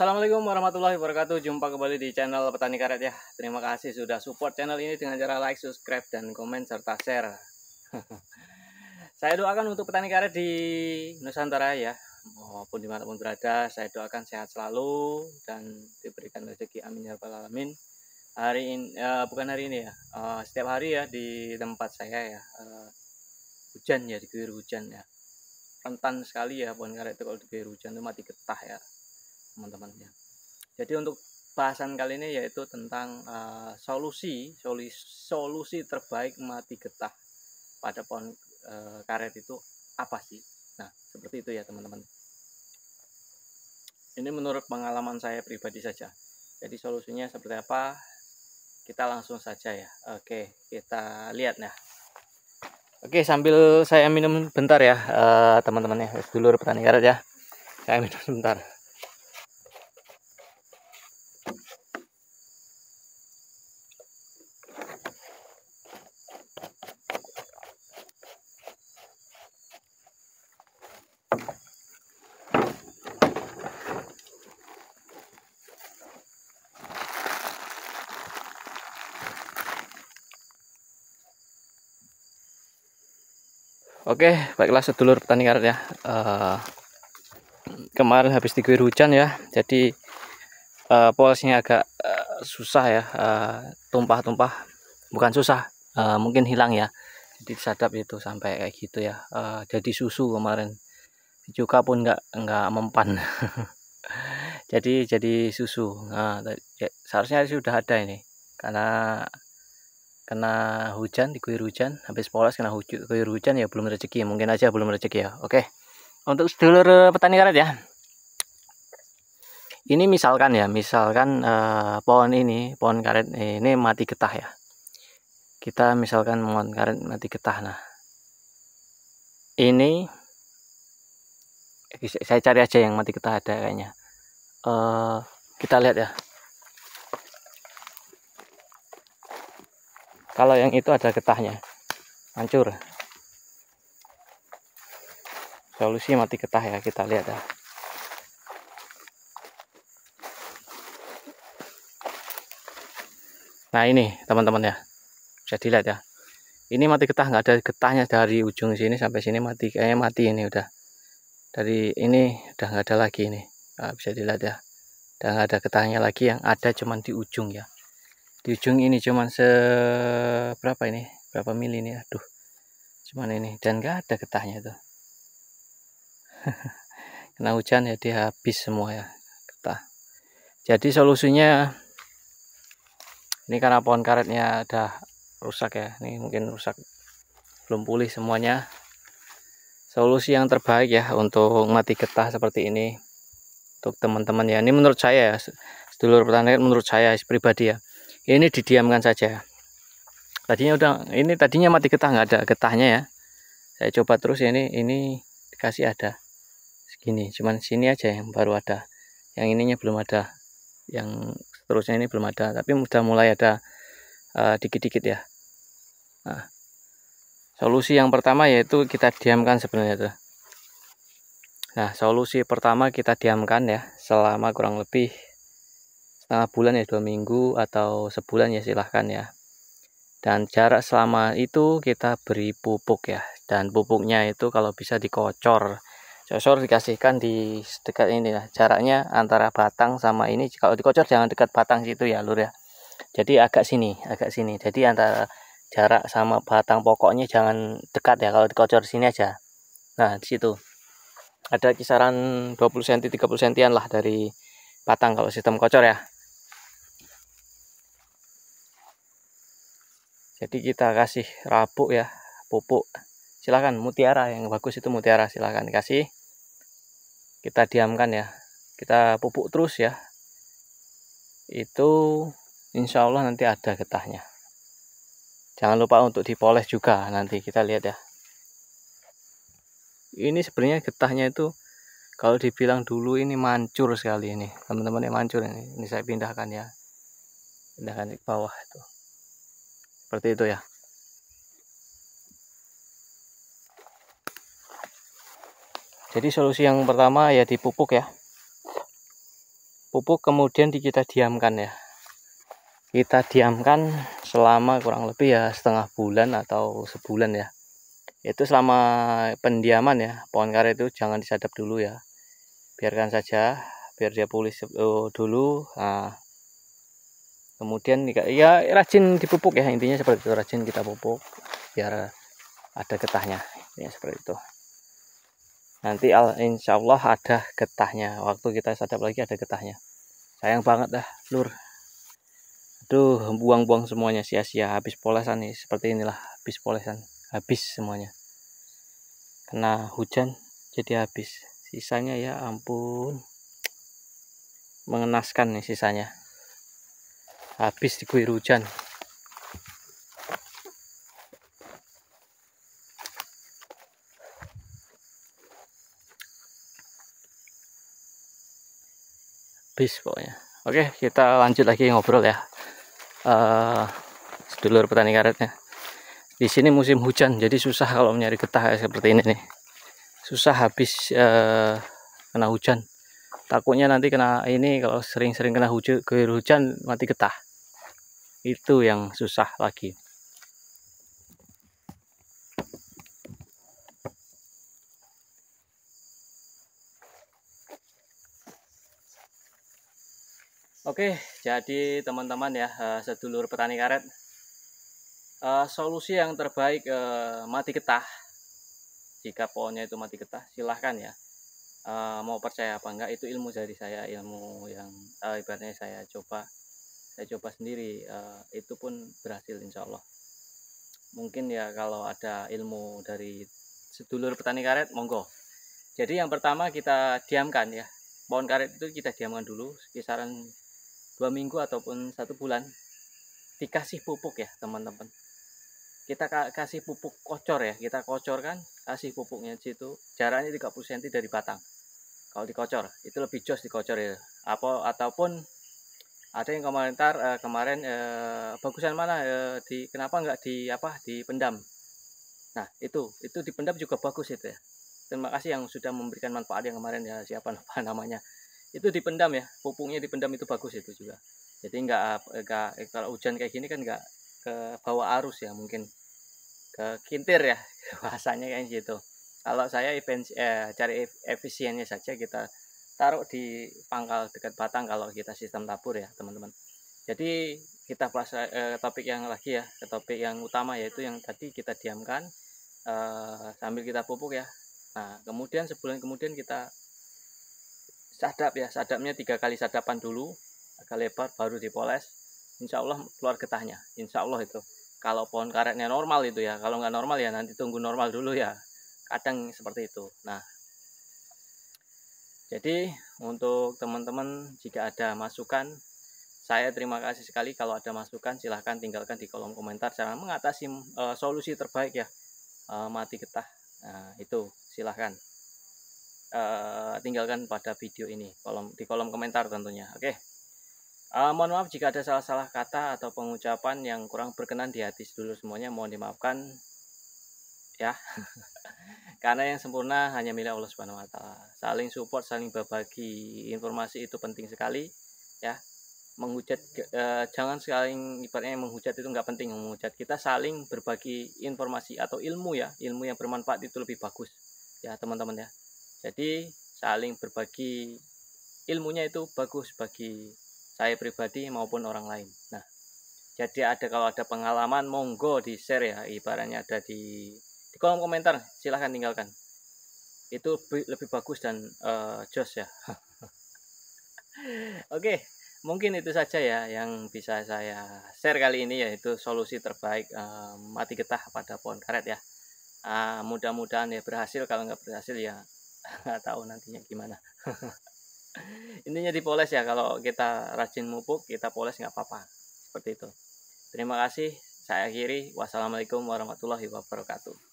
Assalamualaikum warahmatullahi wabarakatuh Jumpa kembali di channel Petani Karet ya Terima kasih sudah support channel ini dengan cara like, subscribe, dan komen, serta share Saya doakan untuk petani karet di Nusantara ya Maupun dimanapun berada Saya doakan sehat selalu Dan diberikan rezeki amin ya rabbal alamin Hari ini, uh, eh, bukan hari ini ya uh, Setiap hari ya di tempat saya ya uh, Hujan ya, diguyur hujan ya rentan sekali ya pohon karet itu kalau diguyur hujan itu mati getah ya teman-teman ya. Jadi untuk bahasan kali ini yaitu tentang uh, solusi solusi solusi terbaik mati getah pada pohon uh, karet itu apa sih? Nah, seperti itu ya teman-teman. Ini menurut pengalaman saya pribadi saja. Jadi solusinya seperti apa? Kita langsung saja ya. Oke, kita lihat ya. Oke, sambil saya minum bentar ya, eh, teman-teman uh, ya. Dulur petani karet ya. Saya minum sebentar. Oke, baiklah sedulur petani karet ya. Uh, kemarin habis diguyur hujan ya, jadi uh, eh, polosnya agak uh, susah ya, tumpah-tumpah. Bukan susah, uh, mungkin hilang ya. Jadi sadap itu sampai kayak gitu ya. Uh, jadi susu kemarin juga pun nggak nggak mempan. jadi jadi susu. Nah, ya, seharusnya sudah ada ini, karena kena hujan diguyur hujan habis polos kena hujan diguyur hujan ya belum rezeki mungkin aja belum rezeki ya oke untuk sedulur eh, petani karet ya ini misalkan ya misalkan eh, pohon ini pohon karet eh, ini mati getah ya kita misalkan pohon karet mati getah nah ini saya cari aja yang mati getah ada kayaknya eh, kita lihat ya kalau yang itu ada getahnya hancur solusi mati getah ya kita lihat ya nah ini teman-teman ya bisa dilihat ya ini mati getah nggak ada getahnya dari ujung sini sampai sini mati kayaknya mati ini udah dari ini udah nggak ada lagi ini nah, bisa dilihat ya udah nggak ada getahnya lagi yang ada cuman di ujung ya di ujung ini cuman seberapa ini berapa mili ini aduh cuman ini dan gak ada getahnya tuh kena hujan jadi ya, habis semua ya getah jadi solusinya ini karena pohon karetnya udah rusak ya ini mungkin rusak belum pulih semuanya solusi yang terbaik ya untuk mati getah seperti ini untuk teman-teman ya ini menurut saya ya sedulur petani menurut saya pribadi ya ini didiamkan saja tadinya udah ini tadinya mati getah nggak ada getahnya ya saya coba terus ini ini dikasih ada segini cuman sini aja yang baru ada yang ininya belum ada yang seterusnya ini belum ada tapi udah mulai ada eh, dikit-dikit uh, ya nah, solusi yang pertama yaitu kita diamkan sebenarnya tuh nah solusi pertama kita diamkan ya selama kurang lebih setengah bulan ya dua minggu atau sebulan ya silahkan ya dan jarak selama itu kita beri pupuk ya dan pupuknya itu kalau bisa dikocor cocor dikasihkan di dekat ini lah jaraknya antara batang sama ini kalau dikocor jangan dekat batang situ ya lur ya jadi agak sini agak sini jadi antara jarak sama batang pokoknya jangan dekat ya kalau dikocor sini aja nah di situ ada kisaran 20 cm 30 cm lah dari batang kalau sistem kocor ya jadi kita kasih rabuk ya pupuk silakan mutiara yang bagus itu mutiara silakan kasih kita diamkan ya kita pupuk terus ya itu insya Allah nanti ada getahnya jangan lupa untuk dipoles juga nanti kita lihat ya ini sebenarnya getahnya itu kalau dibilang dulu ini mancur sekali ini teman-teman yang mancur ini ini saya pindahkan ya pindahkan ke bawah itu seperti itu ya jadi solusi yang pertama ya dipupuk ya pupuk kemudian kita diamkan ya kita diamkan selama kurang lebih ya setengah bulan atau sebulan ya itu selama pendiaman ya pohon karet itu jangan disadap dulu ya biarkan saja biar dia pulih eh, dulu nah, kemudian ya rajin dipupuk ya intinya seperti itu rajin kita pupuk biar ada getahnya ya seperti itu nanti al insya Allah ada getahnya waktu kita sadap lagi ada getahnya sayang banget dah lur aduh buang-buang semuanya sia-sia habis polesan nih seperti inilah habis polesan habis semuanya kena hujan jadi habis sisanya ya ampun mengenaskan nih sisanya habis diguyur hujan habis pokoknya oke kita lanjut lagi ngobrol ya uh, sedulur petani karetnya di sini musim hujan jadi susah kalau mencari getah seperti ini nih susah habis uh, kena hujan takutnya nanti kena ini kalau sering-sering kena hujan hujan mati getah itu yang susah lagi Oke, jadi teman-teman ya, eh, sedulur petani karet, eh, solusi yang terbaik eh, mati getah. Jika pohonnya itu mati getah, silahkan ya. Mau percaya apa enggak, itu ilmu dari saya, ilmu yang ibaratnya saya coba saya coba sendiri uh, itu pun berhasil insya Allah mungkin ya kalau ada ilmu dari sedulur petani karet monggo jadi yang pertama kita diamkan ya pohon karet itu kita diamkan dulu kisaran dua minggu ataupun satu bulan dikasih pupuk ya teman-teman kita kasih pupuk kocor ya kita kocorkan kasih pupuknya di situ jaraknya 30 cm dari batang kalau dikocor itu lebih jos dikocor ya apa ataupun ada yang komentar uh, kemarin uh, bagusan mana uh, di kenapa nggak di apa di pendam? nah itu itu di pendam juga bagus itu ya terima kasih yang sudah memberikan manfaat yang kemarin ya siapa apa namanya itu di pendam ya pupuknya pendam itu bagus itu juga jadi nggak nggak kalau hujan kayak gini kan nggak ke bawah arus ya mungkin ke kintir ya bahasanya kayak gitu kalau saya event eh, cari efisiennya saja kita taruh di pangkal dekat batang kalau kita sistem tabur ya teman-teman jadi kita pelajari eh, topik yang lagi ya ke topik yang utama yaitu yang tadi kita diamkan eh, sambil kita pupuk ya nah kemudian sebulan kemudian kita sadap ya sadapnya tiga kali sadapan dulu agak lebar baru dipoles insya Allah keluar getahnya insya Allah itu kalau pohon karetnya normal itu ya kalau nggak normal ya nanti tunggu normal dulu ya kadang seperti itu nah jadi untuk teman-teman jika ada masukan, saya terima kasih sekali kalau ada masukan silahkan tinggalkan di kolom komentar cara mengatasi e, solusi terbaik ya e, mati getah. e, itu silahkan e, tinggalkan pada video ini kolom di kolom komentar tentunya. Oke. e, mohon maaf jika ada salah-salah kata atau pengucapan yang kurang berkenan di hati dulu semuanya mohon dimaafkan ya Karena yang sempurna hanya milik Allah Subhanahu wa taala. Saling support, saling berbagi informasi itu penting sekali ya. Menghujat eh, jangan saling ibaratnya menghujat itu nggak penting menghujat. Kita saling berbagi informasi atau ilmu ya, ilmu yang bermanfaat itu lebih bagus ya, teman-teman ya. Jadi saling berbagi ilmunya itu bagus bagi saya pribadi maupun orang lain. Nah, jadi ada kalau ada pengalaman monggo di share ya ibaratnya ada di di kolom komentar silahkan tinggalkan itu lebih bagus dan uh, jos ya oke okay, mungkin itu saja ya yang bisa saya share kali ini yaitu solusi terbaik uh, mati getah pada pohon karet ya uh, mudah-mudahan ya berhasil kalau nggak berhasil ya nggak tahu nantinya gimana intinya dipoles ya kalau kita rajin mupuk kita poles nggak apa-apa seperti itu terima kasih saya akhiri wassalamualaikum warahmatullahi wabarakatuh